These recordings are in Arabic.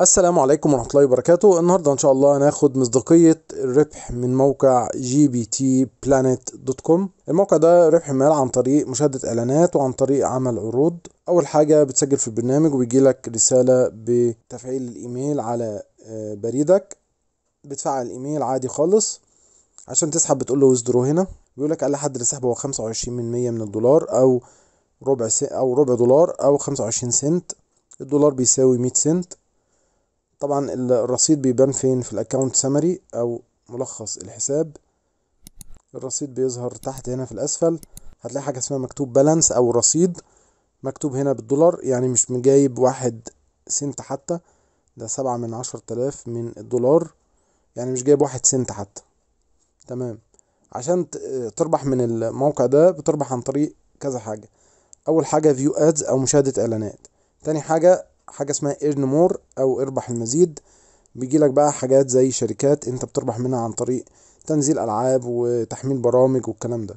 السلام عليكم ورحمة الله وبركاته النهاردة ان شاء الله هناخد مصداقية الربح من موقع جي بي تي بلانيت دوت كوم الموقع ده ربح مال عن طريق مشاهدة اعلانات وعن طريق عمل عروض اول حاجة بتسجل في البرنامج وبيجي لك رسالة بتفعيل الايميل على آه، بريدك بتفعل الايميل عادي خالص عشان تسحب بتقول له ويزدرو هنا بيقول لك اقل حد لسحب هو 25% من الدولار او ربع او ربع دولار او 25 سنت الدولار بيساوي 100 سنت طبعا الرصيد بيبان فين في الاكونت سمري او ملخص الحساب الرصيد بيظهر تحت هنا في الاسفل هتلاقي حاجه اسمها مكتوب بالانس او رصيد مكتوب هنا بالدولار يعني مش مجايب واحد سنت حتى ده سبعة من عشرة آلاف من الدولار يعني مش جايب واحد سنت حتى تمام عشان تربح من الموقع ده بتربح عن طريق كذا حاجة أول حاجة فيو ادز أو مشاهدة إعلانات تاني حاجة حاجة اسمها ايرن مور او اربح المزيد بيجيلك بقى حاجات زي شركات انت بتربح منها عن طريق تنزيل العاب وتحميل برامج والكلام ده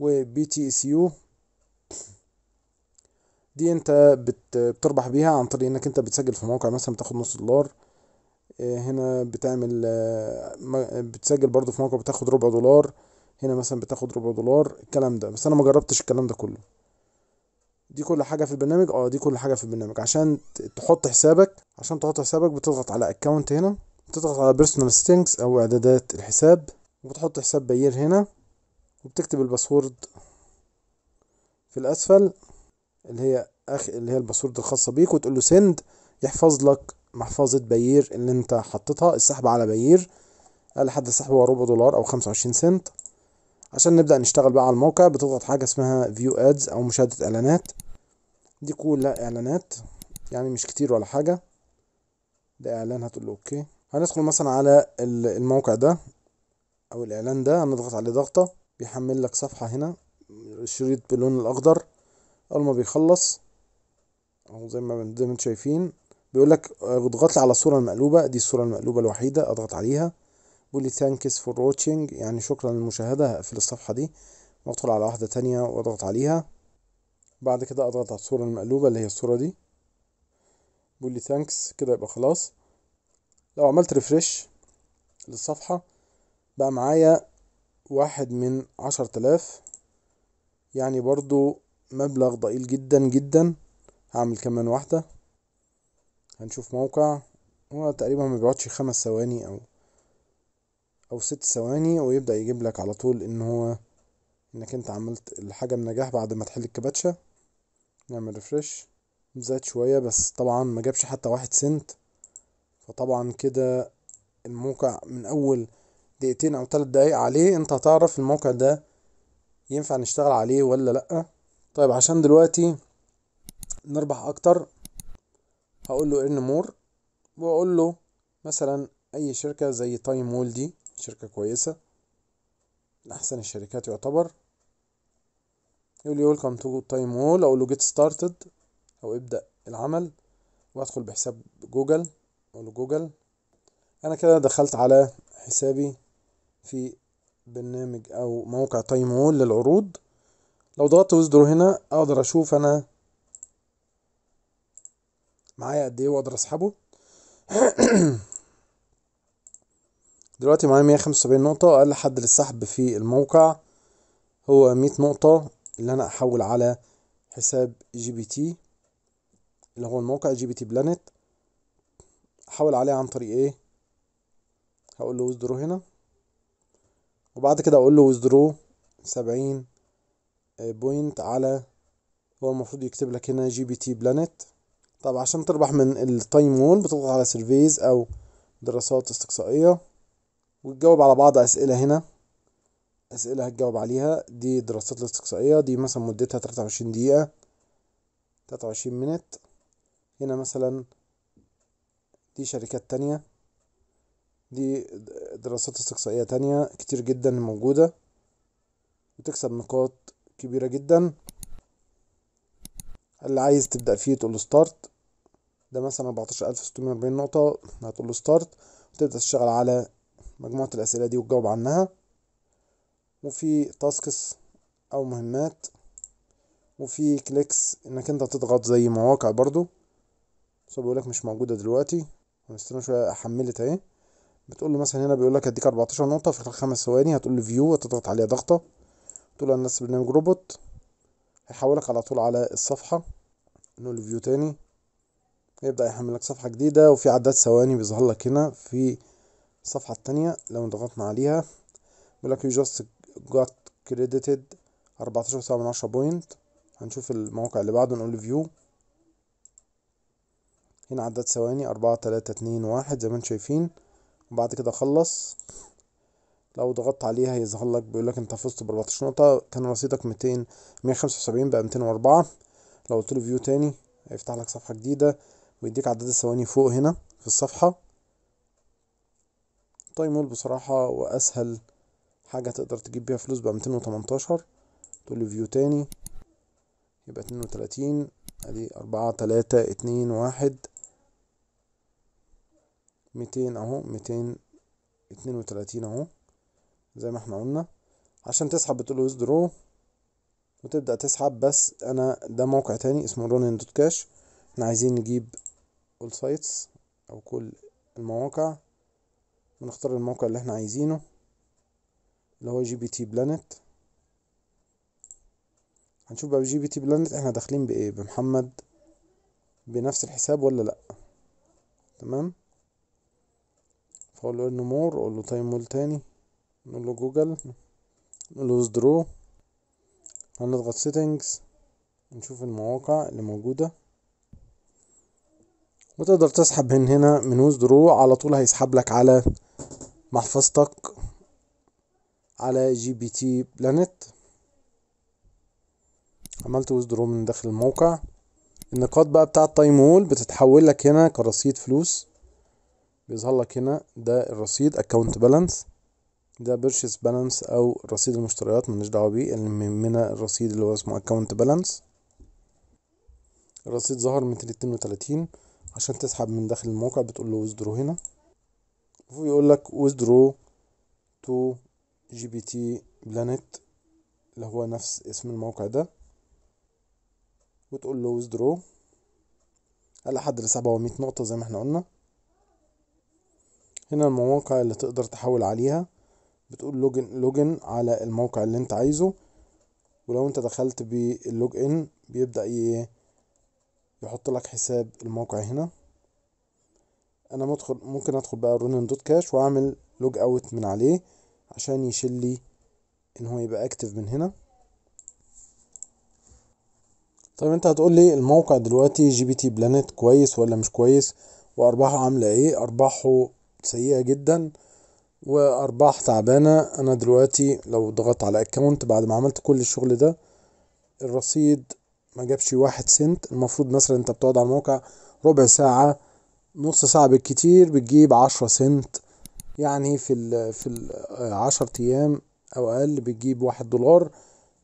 وبي تي اس يو دي انت بتربح بيها عن طريق انك انت بتسجل في موقع مثلا بتاخد نص دولار آه، هنا بتعمل آه، بتسجل برضو في موقع بتاخد ربع دولار هنا مثلا بتاخد ربع دولار الكلام ده بس انا ما جربتش الكلام ده كله دي كل حاجه في البرنامج اه دي كل حاجه في البرنامج عشان تحط حسابك عشان تحط حسابك بتضغط على اكونت هنا بتضغط على بيرسونال سيتنجز او اعدادات الحساب وبتحط حساب بيير هنا وبتكتب الباسورد في الاسفل اللي هي اخ اللي هي الباسورد الخاصه بيك وتقول له سند يحفظ لك محفظه بيير اللي انت حطيتها السحب على بيير اقل حد السحب هو ربع دولار او 25 سنت عشان نبدأ نشتغل بقى على الموقع بتضغط حاجة اسمها فيو ادز او مشاهدة اعلانات دي كلها اعلانات يعني مش كتير ولا حاجه ده اعلان هتقول له اوكي هندخل مثلا على الموقع ده او الاعلان ده هنضغط عليه ضغطه بيحمل لك صفحه هنا شريط باللون الاخضر اول ما بيخلص اهو زي ما زي ما انتم شايفين بيقول لك آه، اضغط على الصوره المقلوبه دي الصوره المقلوبه الوحيده اضغط عليها بيقول لي ثانكس فور واتشنج يعني شكرا للمشاهده هقفل الصفحه دي وادخل على واحده تانية واضغط عليها بعد كده اضغط على الصورة المقلوبة اللي هي الصورة دي بقول لي ثانكس كده يبقى خلاص لو عملت ريفرش للصفحة بقى معايا واحد من عشر تلاف يعني برضو مبلغ ضئيل جدا جدا هعمل كمان واحدة هنشوف موقع هو تقريبا ما بيقعدش خمس ثواني او او ست ثواني ويبدأ يجيب لك على طول ان هو انك انت عملت الحاجة بنجاح بعد ما تحل الكباتشة نعمل ريفرش زاد شوية بس طبعا ما جابش حتى واحد سنت فطبعا كده الموقع من اول دقيقتين او تلات دقايق عليه انت هتعرف الموقع ده ينفع نشتغل عليه ولا لأ طيب عشان دلوقتي نربح اكتر هقول له ارن مور واقول له مثلا اي شركة زي تايم وول دي شركة كويسة من احسن الشركات يعتبر يقول لي ويلكم تو تايم وول اقول له جيت ستارتد او ابدا العمل وادخل بحساب جوجل اقول له جوجل انا كده دخلت على حسابي في برنامج او موقع تايم وول للعروض لو ضغطت وزدرو هنا اقدر اشوف انا معايا قد ايه واقدر اسحبه دلوقتي معايا 175 نقطة أقل حد للسحب في الموقع هو 100 نقطة اللي انا احول على حساب جي بي تي اللي هو الموقع جي بي تي بلانت احول عليه عن طريق ايه هقول له ويزدرو هنا وبعد كده اقول له ويزدرو سبعين بوينت آه، على هو المفروض يكتب لك هنا جي بي تي بلانت طب عشان تربح من التايم وول بتضغط على سيرفيز او دراسات استقصائية وتجاوب على بعض اسئلة هنا اسئله هتجاوب عليها دي دراسات الاستقصائيه دي مثلا مدتها 23 دقيقه 23 منت هنا مثلا دي شركات تانية دي دراسات استقصائية تانية كتير جدا موجودة وتكسب نقاط كبيرة جدا اللي عايز تبدأ فيه تقول له ستارت ده مثلا أربعتاشر ألف ستمية وأربعين نقطة هتقول له ستارت وتبدأ تشتغل على مجموعة الأسئلة دي وتجاوب عنها وفي تاسكس او مهمات وفي كليكس انك انت تضغط زي مواقع برضو بس بيقولك مش موجوده دلوقتي هنستنى شويه حملت اهي بتقول له مثلا هنا بيقول لك هديك 14 نقطه في خلال خمس ثواني هتقول له فيو وتضغط عليها ضغطه تقول انا نفس برنامج روبوت هيحولك على طول على الصفحه نقول فيو تاني يبدأ يحمل لك صفحة جديدة وفي عداد ثواني بيظهر لك هنا في الصفحة التانية لو ضغطنا عليها بيقول لك يو جاست جات كريديتد 14.7 بوينت هنشوف الموقع اللي بعده نقول فيو هنا عدد ثواني أربعة تلاتة اتنين واحد زي ما انتم شايفين وبعد كده خلص لو ضغطت عليها هيظهر لك بيقول لك انت فزت ب 14 نقطة كان رصيدك 200 175 بقى 204 لو قلت له فيو تاني هيفتح لك صفحة جديدة ويديك عدد الثواني فوق هنا في الصفحة تايم طيب بصراحة وأسهل حاجة تقدر تجيب بيها فلوس بقى ميتين وتمنتاشر تقول فيو تاني يبقى اتنين وتلاتين ادي اربعة تلاتة اتنين واحد ميتين اهو ميتين اتنين وتلاتين اهو زي ما احنا قلنا عشان تسحب بتقول درو وتبدأ تسحب بس انا ده موقع تاني اسمه رونين دوت كاش احنا عايزين نجيب اول سايتس او كل المواقع ونختار الموقع اللي احنا عايزينه اللي هو جي بي تي بلانت هنشوف بقى جي بي تي بلانت احنا داخلين بايه بمحمد بنفس الحساب ولا لا تمام فاقول له انه مور اقول له تايم مول تاني نقول له جوجل نقول له درو هنضغط سيتنجز نشوف المواقع اللي موجوده وتقدر تسحب من هنا من وذرو على طول هيسحب لك على محفظتك على جي بي تي بلانت عملت وذرو من داخل الموقع النقاط بقى بتاع التايمول بتتحول لك هنا كرصيد فلوس بيظهر لك هنا ده الرصيد اكونت بالانس ده بيرشيز بالانس او رصيد المشتريات مالناش دعوه بيه اللي يهمنا الرصيد اللي هو اسمه اكونت بالانس الرصيد ظهر من 32 عشان تسحب من داخل الموقع بتقول له وذرو هنا ويقول لك وذرو تو جي بي تي بلانيت اللي هو نفس اسم الموقع ده وتقول له ويزدرو على حد سبعة ومية نقطة زي ما احنا قلنا هنا المواقع اللي تقدر تحول عليها بتقول لوجن لوجن على الموقع اللي انت عايزه ولو انت دخلت باللوج ان بيبدأ ايه يحط لك حساب الموقع هنا انا مدخل ممكن ادخل بقى رونن دوت كاش واعمل لوج اوت من عليه عشان يشيل لي ان هو يبقى اكتف من هنا طيب انت هتقول لي الموقع دلوقتي جي بي تي بلانت كويس ولا مش كويس وارباحه عامله ايه ارباحه سيئه جدا وارباح تعبانه انا دلوقتي لو ضغطت على اكونت بعد ما عملت كل الشغل ده الرصيد ما جابش واحد سنت المفروض مثلا انت بتقعد على الموقع ربع ساعه نص ساعه بالكتير بتجيب عشرة سنت يعني في ال في ال عشر ايام او اقل بتجيب واحد دولار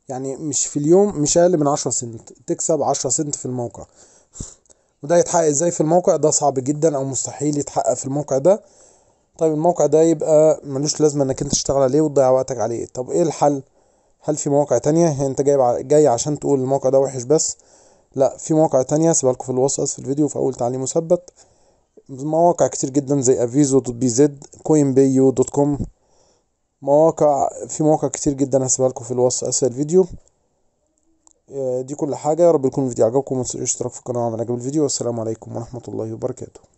يعني مش في اليوم مش اقل من عشرة سنت تكسب عشرة سنت في الموقع وده يتحقق ازاي في الموقع ده صعب جدا او مستحيل يتحقق في الموقع ده طيب الموقع ده يبقى ملوش لازمه انك انت تشتغل عليه وتضيع وقتك عليه طب ايه الحل هل في مواقع تانية انت جاي جاي عشان تقول الموقع ده وحش بس لا في مواقع تانية سيبها في الوصف في الفيديو في اول تعليم مثبت مواقع كتير جدا زي افيزو دوت بي زد كوين بيو دوت كوم مواقع في مواقع كتير جدا هسيبها لكم في الوصف اسفل الفيديو آه، دي كل حاجة يا رب يكون الفيديو عجبكم تنسوش الاشتراك في القناة وعمل عجب الفيديو والسلام عليكم ورحمة الله وبركاته